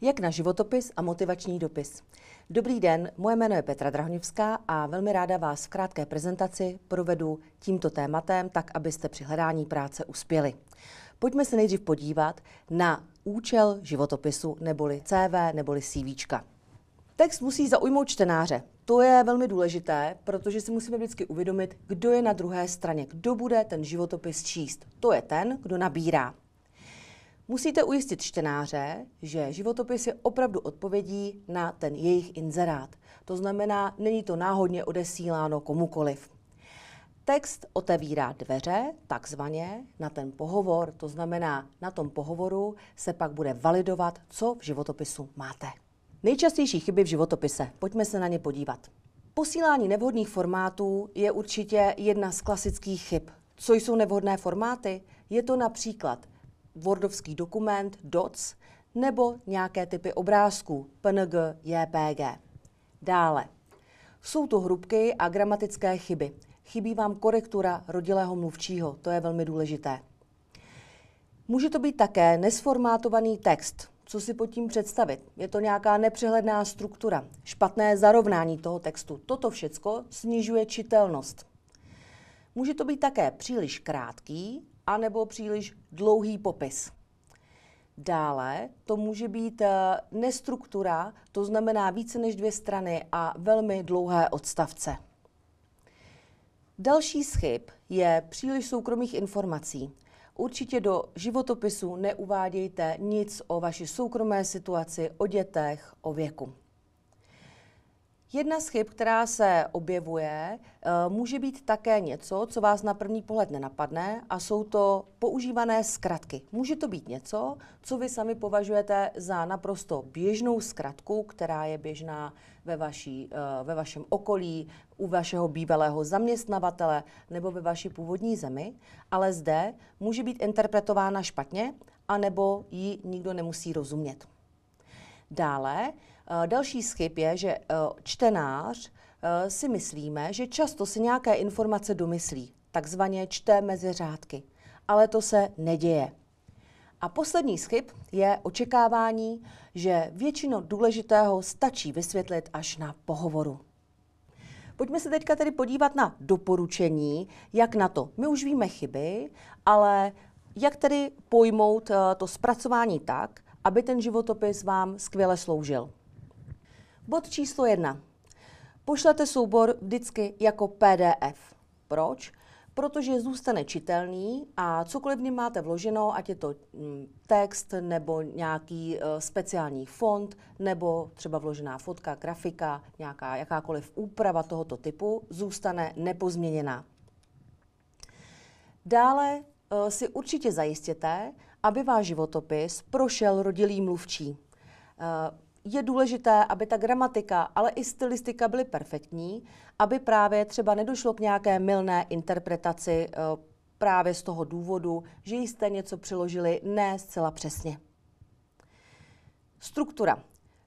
jak na životopis a motivační dopis. Dobrý den, moje jméno je Petra Drahňovská a velmi ráda vás v krátké prezentaci provedu tímto tématem, tak abyste při hledání práce uspěli. Pojďme se nejdřív podívat na účel životopisu neboli CV neboli CV. Text musí zaujmout čtenáře. To je velmi důležité, protože si musíme vždycky uvědomit, kdo je na druhé straně, kdo bude ten životopis číst. To je ten, kdo nabírá. Musíte ujistit čtenáře, že životopis je opravdu odpovědí na ten jejich inzerát. To znamená, není to náhodně odesíláno komukoliv. Text otevírá dveře, takzvaně, na ten pohovor, to znamená, na tom pohovoru se pak bude validovat, co v životopisu máte. Nejčastější chyby v životopise, pojďme se na ně podívat. Posílání nevhodných formátů je určitě jedna z klasických chyb. Co jsou nevhodné formáty? Je to například Wordovský dokument DOC nebo nějaké typy obrázků PNG, JPG. Dále. Jsou to hrubky a gramatické chyby. Chybí vám korektura rodilého mluvčího, to je velmi důležité. Může to být také nesformátovaný text. Co si pod tím představit? Je to nějaká nepřehledná struktura, špatné zarovnání toho textu. Toto všecko snižuje čitelnost. Může to být také příliš krátký anebo příliš dlouhý popis. Dále to může být eh, nestruktura, to znamená více než dvě strany a velmi dlouhé odstavce. Další schyb je příliš soukromých informací. Určitě do životopisu neuvádějte nic o vaší soukromé situaci, o dětech, o věku. Jedna z chyb, která se objevuje, eh, může být také něco, co vás na první pohled nenapadne a jsou to používané zkratky. Může to být něco, co vy sami považujete za naprosto běžnou zkratku, která je běžná ve, vaší, eh, ve vašem okolí, u vašeho bývalého zaměstnavatele nebo ve vaší původní zemi, ale zde může být interpretována špatně anebo ji nikdo nemusí rozumět. Dále Eh, další schyb je, že eh, čtenář eh, si myslíme, že často si nějaké informace domyslí, takzvaně čte mezi řádky, ale to se neděje. A poslední schyb je očekávání, že většinu důležitého stačí vysvětlit až na pohovoru. Pojďme se teďka tedy podívat na doporučení, jak na to. My už víme chyby, ale jak tedy pojmout to zpracování tak, aby ten životopis vám skvěle sloužil. Bod číslo jedna. Pošlete soubor vždycky jako PDF. Proč? Protože zůstane čitelný a cokoliv v něm máte vloženo, ať je to mm, text nebo nějaký e, speciální fond, nebo třeba vložená fotka, grafika, nějaká jakákoliv úprava tohoto typu, zůstane nepozměněná. Dále e, si určitě zajistěte, aby váš životopis prošel rodilý mluvčí. E, je důležité, aby ta gramatika, ale i stylistika byly perfektní, aby právě třeba nedošlo k nějaké milné interpretaci eh, právě z toho důvodu, že jste něco přiložili ne zcela přesně. Struktura.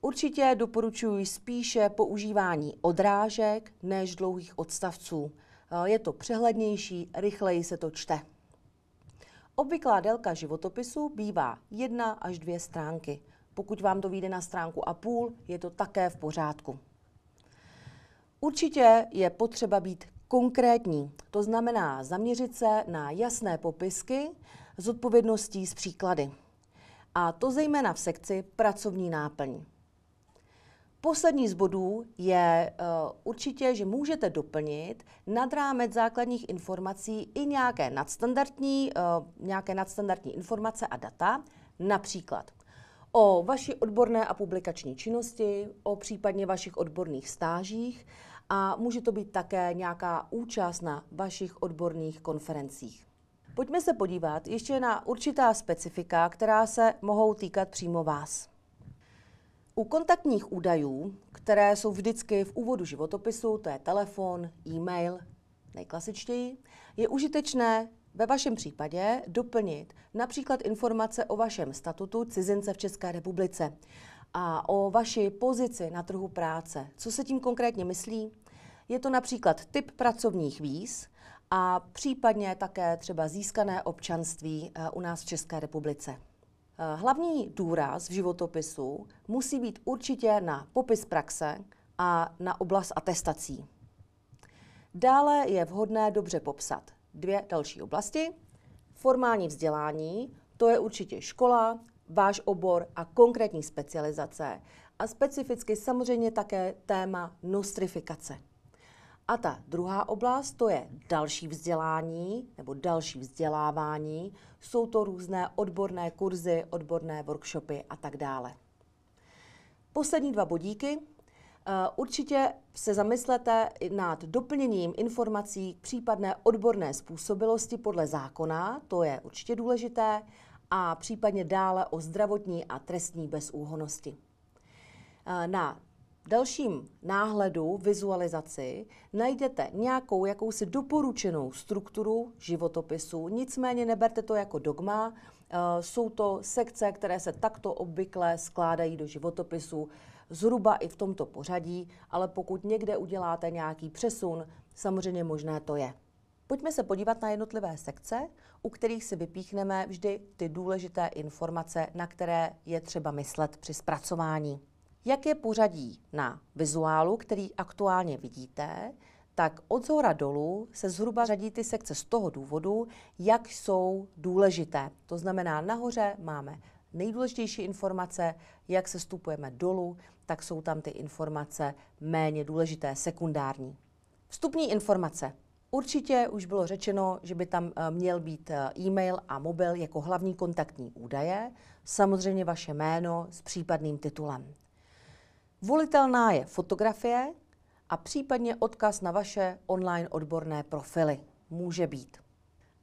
Určitě doporučuji spíše používání odrážek než dlouhých odstavců. Eh, je to přehlednější, rychleji se to čte. Obvyklá délka životopisu bývá jedna až dvě stránky. Pokud vám to vyjde na stránku a půl, je to také v pořádku. Určitě je potřeba být konkrétní, to znamená zaměřit se na jasné popisky s odpovědností z příklady. A to zejména v sekci pracovní náplň. Poslední z bodů je uh, určitě, že můžete doplnit nad rámec základních informací i nějaké nadstandardní, uh, nějaké nadstandardní informace a data, například o vaší odborné a publikační činnosti, o případně vašich odborných stážích a může to být také nějaká účast na vašich odborných konferencích. Pojďme se podívat ještě na určitá specifika, která se mohou týkat přímo vás. U kontaktních údajů, které jsou vždycky v úvodu životopisu, to je telefon, e-mail, nejklasičtěji, je užitečné ve vašem případě doplnit například informace o vašem statutu cizince v České republice a o vaší pozici na trhu práce. Co se tím konkrétně myslí? Je to například typ pracovních víz a případně také třeba získané občanství eh, u nás v České republice. Eh, hlavní důraz v životopisu musí být určitě na popis praxe a na oblast atestací. Dále je vhodné dobře popsat dvě další oblasti. Formální vzdělání, to je určitě škola, váš obor a konkrétní specializace. A specificky samozřejmě také téma nostrifikace. A ta druhá oblast, to je další vzdělání nebo další vzdělávání. Jsou to různé odborné kurzy, odborné workshopy a tak dále. Poslední dva bodíky Eh, určitě se zamyslete nad doplněním informací k případné odborné způsobilosti podle zákona, to je určitě důležité, a případně dále o zdravotní a trestní bezúhonosti. Eh, na dalším náhledu, vizualizaci, najdete nějakou jakousi doporučenou strukturu životopisu, nicméně neberte to jako dogma, eh, jsou to sekce, které se takto obvykle skládají do životopisu zhruba i v tomto pořadí, ale pokud někde uděláte nějaký přesun, samozřejmě možné to je. Pojďme se podívat na jednotlivé sekce, u kterých si vypíchneme vždy ty důležité informace, na které je třeba myslet při zpracování. Jak je pořadí na vizuálu, který aktuálně vidíte, tak od zhora dolů se zhruba řadí ty sekce z toho důvodu, jak jsou důležité. To znamená, nahoře máme nejdůležitější informace, jak se stupujeme dolů, tak jsou tam ty informace méně důležité, sekundární. Vstupní informace. Určitě už bylo řečeno, že by tam eh, měl být eh, e-mail a mobil jako hlavní kontaktní údaje, samozřejmě vaše jméno s případným titulem. Volitelná je fotografie a případně odkaz na vaše online odborné profily. Může být.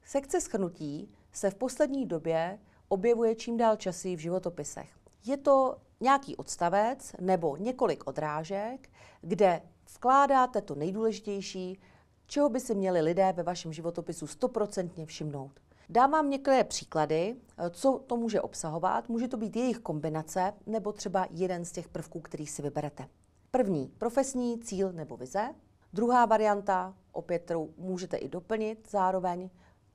Sekce schrnutí se v poslední době objevuje čím dál časí v životopisech. Je to nějaký odstavec nebo několik odrážek, kde vkládáte to nejdůležitější, čeho by si měli lidé ve vašem životopisu stoprocentně všimnout. Dám vám některé příklady, co to může obsahovat. Může to být jejich kombinace nebo třeba jeden z těch prvků, který si vyberete. První, profesní cíl nebo vize. Druhá varianta, opět kterou můžete i doplnit zároveň,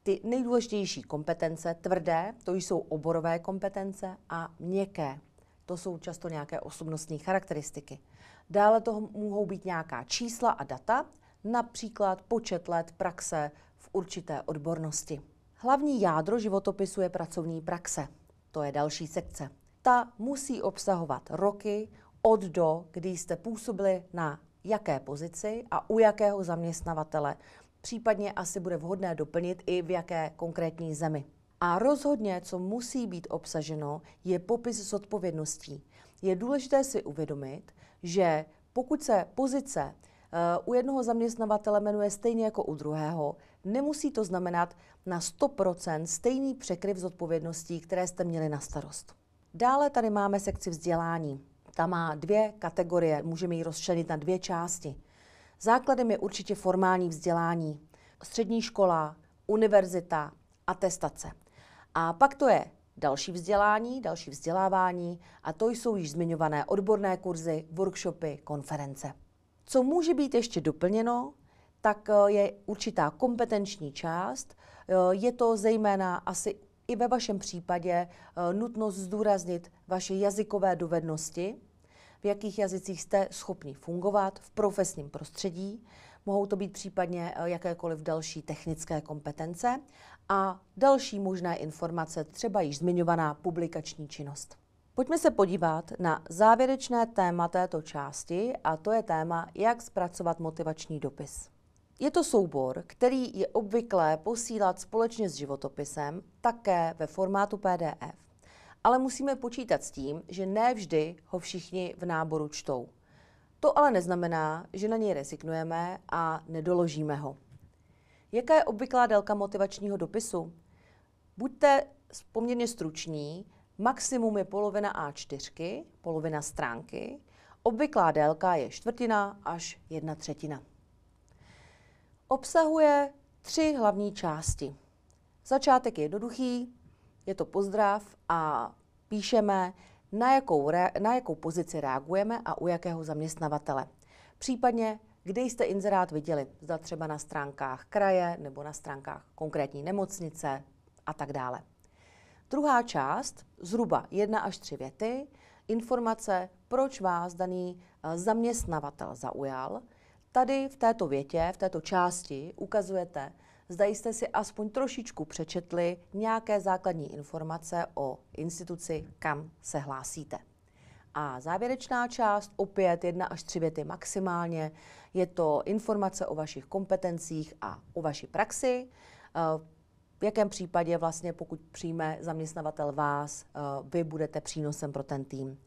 ty nejdůležitější kompetence, tvrdé, to jsou oborové kompetence a měkké, to jsou často nějaké osobnostní charakteristiky. Dále toho mohou být nějaká čísla a data, například počet let praxe v určité odbornosti. Hlavní jádro životopisu je pracovní praxe. To je další sekce. Ta musí obsahovat roky od do, kdy jste působili na jaké pozici a u jakého zaměstnavatele Případně asi bude vhodné doplnit i v jaké konkrétní zemi. A rozhodně, co musí být obsaženo, je popis odpovědností. Je důležité si uvědomit, že pokud se pozice eh, u jednoho zaměstnavatele jmenuje stejně jako u druhého, nemusí to znamenat na 100% stejný překryv odpovědností, které jste měli na starost. Dále tady máme sekci vzdělání. Ta má dvě kategorie, můžeme ji rozčlenit na dvě části. Základem je určitě formální vzdělání. Střední škola, univerzita, atestace. A pak to je další vzdělání, další vzdělávání a to jsou již zmiňované odborné kurzy, workshopy, konference. Co může být ještě doplněno, tak eh, je určitá kompetenční část. Eh, je to zejména asi i ve vašem případě eh, nutnost zdůraznit vaše jazykové dovednosti, v jakých jazycích jste schopni fungovat v profesním prostředí, mohou to být případně eh, jakékoliv další technické kompetence a další možné informace, třeba již zmiňovaná publikační činnost. Pojďme se podívat na závěrečné téma této části a to je téma, jak zpracovat motivační dopis. Je to soubor, který je obvyklé posílat společně s životopisem také ve formátu PDF ale musíme počítat s tím, že ne vždy ho všichni v náboru čtou. To ale neznamená, že na něj rezignujeme a nedoložíme ho. Jaká je obvyklá délka motivačního dopisu? Buďte poměrně struční, maximum je polovina A4, polovina stránky, obvyklá délka je čtvrtina až jedna třetina. Obsahuje tři hlavní části. Začátek je jednoduchý, je to pozdrav a píšeme, na jakou, re, na jakou pozici reagujeme a u jakého zaměstnavatele. Případně, kde jste inzerát viděli, zda třeba na stránkách kraje nebo na stránkách konkrétní nemocnice a tak dále. Druhá část, zhruba jedna až tři věty, informace, proč vás daný eh, zaměstnavatel zaujal. Tady v této větě, v této části ukazujete, Zda jste si aspoň trošičku přečetli nějaké základní informace o instituci, kam se hlásíte. A závěrečná část, opět jedna až tři věty maximálně, je to informace o vašich kompetencích a o vaší praxi. Eh, v jakém případě vlastně, pokud přijme zaměstnavatel vás, eh, vy budete přínosem pro ten tým.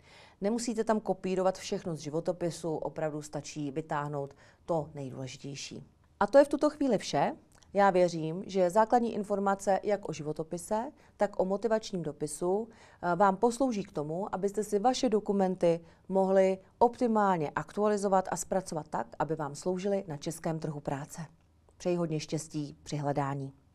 Nemusíte tam kopírovat všechno z životopisu, opravdu stačí vytáhnout to nejdůležitější. A to je v tuto chvíli vše. Já věřím, že základní informace jak o životopise, tak o motivačním dopisu eh, vám poslouží k tomu, abyste si vaše dokumenty mohli optimálně aktualizovat a zpracovat tak, aby vám sloužily na českém trhu práce. Přeji hodně štěstí při hledání.